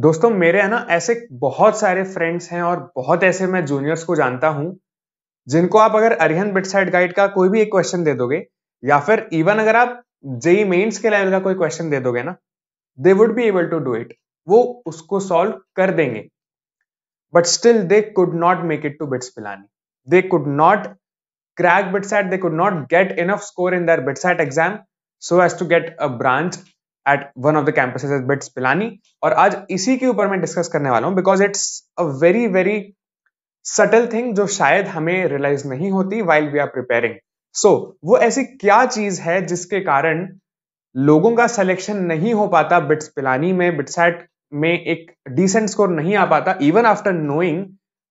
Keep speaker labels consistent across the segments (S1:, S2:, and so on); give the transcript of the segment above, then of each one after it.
S1: दोस्तों मेरे है ना ऐसे बहुत सारे फ्रेंड्स हैं और बहुत ऐसे मैं जूनियर्स को जानता हूं जिनको आप अगर अरिहन बिटसाइड गाइड का कोई भी एक क्वेश्चन दे दोगे या फिर इवन अगर आप जेई मेन्स के लेवल का कोई क्वेश्चन दे दोगे ना they would be able to do it वो उसको सॉल्व कर देंगे but still they could not make it to BITS Pilani they could not crack BITSAT they could not get enough score in the BITSAT exam so as to get a branch at one of the campus as BITS Pilani और आज इसी के ऊपर मैं discuss करने वाला हूँ because it's a very very subtle thing जो शायद हमें रियलाइज नहीं होती while we are preparing so वो ऐसी क्या चीज है जिसके कारण लोगों का सिलेक्शन नहीं हो पाता बिट्स पिलानी में बिट्सैट में एक डिसेंट स्कोर नहीं आ पाता even after knowing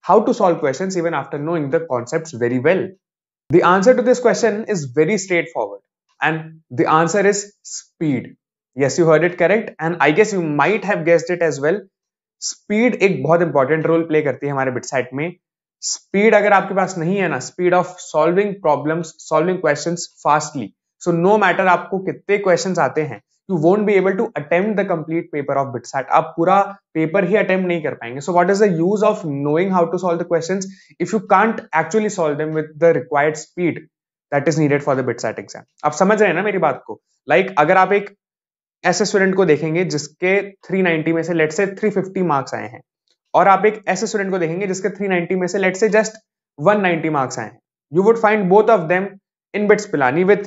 S1: how to solve question even after knowing the concept very well the answer to this question is very straightforward and the answer is speed yes you heard it correct and I guess you might have guessed it as well speed एक बहुत important role play करती है हमारे बिटसाइट में speed अगर आपके पास नहीं है ना speed of solving problem solving questions fastly so no matter आपको कितने क्वेश्चन आते हैं you won't be able to attempt the complete paper of BITSAT आप पूरा पेपर ही अटेम्प्ट नहीं कर पाएंगे so what is the use of knowing how to solve the question if you can't actually solve them with the required speed that is needed for the BITSAT exam आप समझ रहे हैं ना मेरी बात को लाइक like, अगर आप एक ऐसे स्टूडेंट को देखेंगे जिसके 390 में से लेट से 350 मार्क्स आए हैं और आप एक ऐसे स्टूडेंट को देखेंगे जिसके 390 में से लेट से जस्ट 190 मार्क्स आए हैं you would find both of them in BITS Pilani with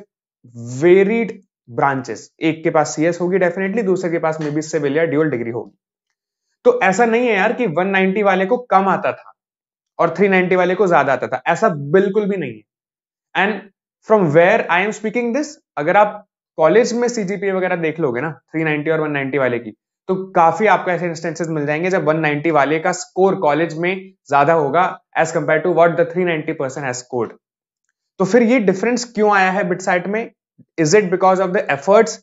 S1: varied branches एक के पास सीएस होगी डेफिनेटली दूसरे के पास मे बी सिविल या ड्यूअल डिग्री होगी तो ऐसा नहीं है यार कि 190 वाले को कम आता था और 390 वाले को ज्यादा आता था ऐसा बिल्कुल भी नहीं है and from where I am speaking this अगर आप कॉलेज में सीजीपीए वगैरह देख लोगे ना 390 और 190 वाले की तो काफी आपको ऐसे इंस्टेंसेस मिल जाएंगे जब 190 वाले का स्कोर कॉलेज में ज्यादा होगा as compared to what the three ninety person has scored तो फिर ये डिफरेंस क्यों आया है बिट साइट में is it because of the efforts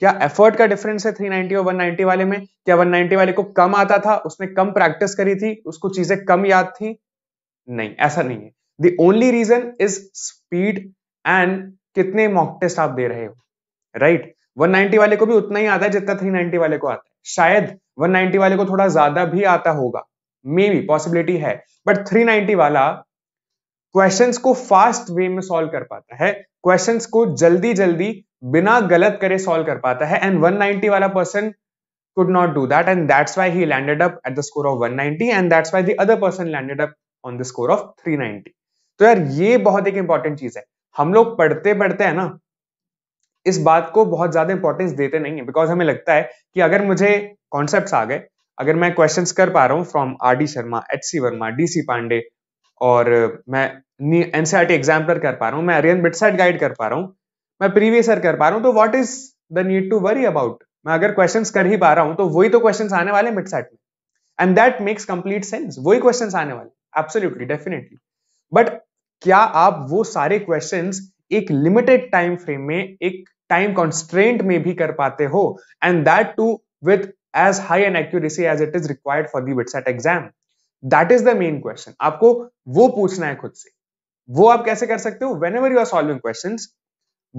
S1: क्या एफर्ट का डिफरेंस है 390 और 190 वाले में क्या 190 वाले को कम आता था उसने कम प्रैक्टिस करी थी उसको चीजें कम याद थी नहीं ऐसा नहीं है the only reason is speed and कितने मॉक टेस्ट आप दे रहे हो राइट 190 वाले को भी उतना ही आता है जितना 390 वाले को आता है शायद 190 वाले को थोड़ा ज्यादा भी आता होगा मे बी पॉसिबिलिटी है बट 390 वाला क्वेश्चंस को फास्ट वे में सॉल्व कर पाता है क्वेश्चंस को जल्दी जल्दी बिना गलत करे सॉल्व कर पाता है एंड 190 वाला person could not do that and that's why he landed up at the score of 190 and that's why the other person landed up on the score of 390 तो यार ये बहुत एक इंपॉर्टेंट चीज है हम लोग पढ़ते पढ़ते है ना इस बात को बहुत ज्यादा इंपॉर्टेंस देते नहीं है बिकॉज हमें लगता है कि अगर मुझे कॉन्सेप्ट आ गए अगर मैं क्वेश्चन कर पा रहा हूँ from R D Sharma H C Verma D C Pandey और मैं एनसीआरटी एग्जाम e कर पा रहा हूँ मैं अरियन बिटसेट गाइड कर पा रहा हूँ मैं प्रीवियस ईयर कर पा रहा हूँ तो what is the need to worry about मैं अगर क्वेश्चन कर ही पा रहा हूँ तो वही तो क्वेश्चन आने वाले मिड सेट में and that makes complete sense वही क्वेश्चन आने वाले एब्सोल्यूटली डेफिनेटली बट क्या आप वो सारे क्वेश्चन एक लिमिटेड टाइम फ्रेम में एक टाइम कॉन्स्ट्रेंट में भी कर पाते हो and that too with as high an accuracy as it is required for the BITSAT exam that is the main question आपको वो पूछना है खुद से वो आप कैसे कर सकते हो whenever you are solving question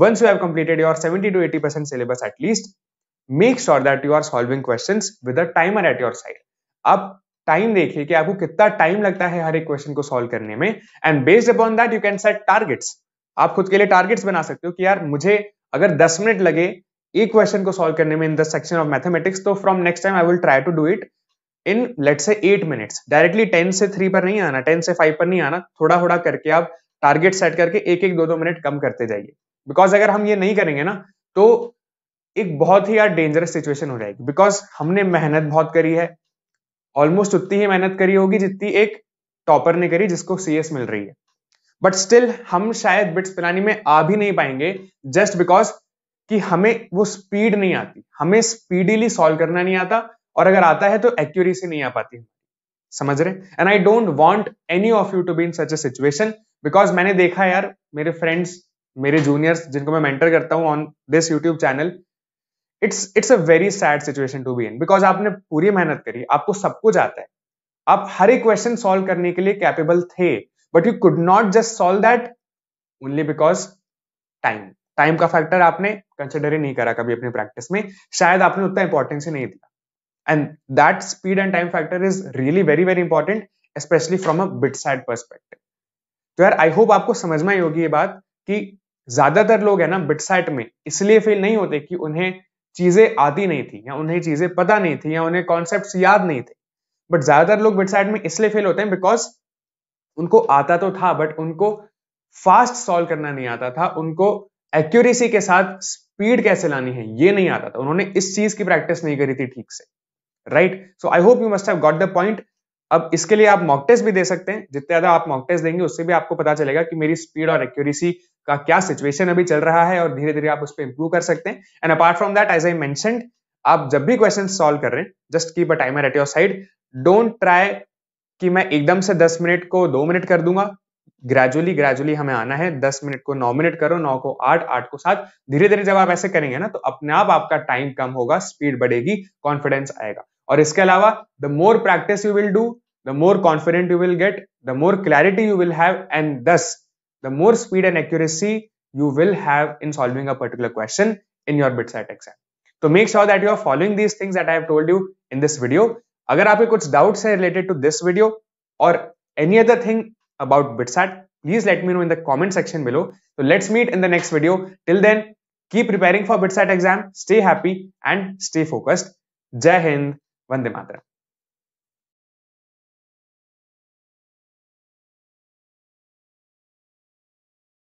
S1: once you have completed your 70 to 80 percent syllabus at least make sure that you are solving questions with a timer at your side आप टाइम देखिए कि आपको कितना टाइम लगता है हर एक question को solve करने में and based upon that you can set targets आप खुद के लिए टारगेट्स बना सकते हो कि यार मुझे अगर 10 मिनट लगे एक क्वेश्चन को सॉल्व करने में in the section of mathematics तो from next time I will try to do it in let say eight minutes directly ten से थ्री पर नहीं आना टेन से फाइव पर नहीं आना थोड़ा थोड़ा करके आप टारगेट सेट करके एक एक दो दो मिनट कम करते जाइए बिकॉज अगर हम ये नहीं करेंगे ना तो एक बहुत ही यार डेंजरस सिचुएशन हो जाएगी बिकॉज हमने मेहनत बहुत करी है ऑलमोस्ट उतनी ही मेहनत करी होगी जितनी एक टॉपर ने करी जिसको सीएस मिल रही है बट स्टिल हम शायद बिट्स पिलानी में आ भी नहीं पाएंगे जस्ट बिकॉज कि हमें वो स्पीड नहीं आती हमें स्पीडीली सॉल्व करना नहीं आता और अगर आता है तो एक्यूरेसी नहीं आ पाती समझ रहे and I don't want any of you to be in such a situation because मैंने देखा यार मेरे फ्रेंड्स मेरे जूनियर्स जिनको मैं मेंटर करता हूँ on this YouTube channel it's it's a very sad situation to be in because आपने पूरी मेहनत करी आपको सब कुछ आता है आप हर एक क्वेश्चन सॉल्व करने के लिए कैपेबल थे but you could not just solve that only because time time का फैक्टर आपने कंसिडर ही नहीं करा कभी अपने प्रैक्टिस में शायद आपने उतना इंपॉर्टेंस ही नहीं दिया and that speed and time factor is really very very important specially from a BITSAT perspective तो यार आई होप आपको समझ में आई होगी ये बात कि ज्यादातर लोग है ना बिट साइट में इसलिए फेल नहीं होते कि उन्हें चीजें आती नहीं थी या उन्हें चीजें पता नहीं थी या उन्हें कॉन्सेप्ट याद नहीं थे बट ज्यादातर लोग बिट साइट में इसलिए फेल होते हैं बिकॉज उनको आता तो था बट उनको फास्ट सॉल्व करना नहीं आता था उनको एक्यूरेसी के साथ स्पीड कैसे लानी है ये नहीं आता था उन्होंने इस चीज की प्रैक्टिस नहीं करी थी ठीक से right so I hope you must have got the point अब इसके लिए आप मॉक टेस्ट भी दे सकते हैं जितने ज्यादा आप मॉक टेस्ट देंगे उससे भी आपको पता चलेगा कि मेरी स्पीड और एक्यूरेसी का क्या सिचुएशन अभी चल रहा है और धीरे धीरे आप उस पर इंप्रूव कर सकते हैं and apart from that as I mention आप जब भी क्वेश्चन सॉल्व कर रहे हैं just keep a timer at your side don't try कि मैं एकदम से दस मिनट को दो मिनट कर दूंगा ग्रेजुअली ग्रेजुअली हमें आना है दस मिनट को नौ मिनट करो नौ को आठ आठ को सात धीरे धीरे जब आप ऐसे करेंगे ना तो अपने आप आपका टाइम कम होगा स्पीड बढ़ेगी कॉन्फिडेंस आएगा और इसके अलावा the more practice you will do the more confident you will get the more clarity you will have and thus the more speed and accuracy you will have in solving a particular question your your BitSat exam. तो make sure that you are following these things that I have told you in this video अगर आपके कुछ doubts हैं related to this video और any other thing about BITSAT please let me know in the comment section below तो let's meet in the next video till then keep preparing for BITSAT exam stay happy and stay focused जय हिंद वंदे मातरम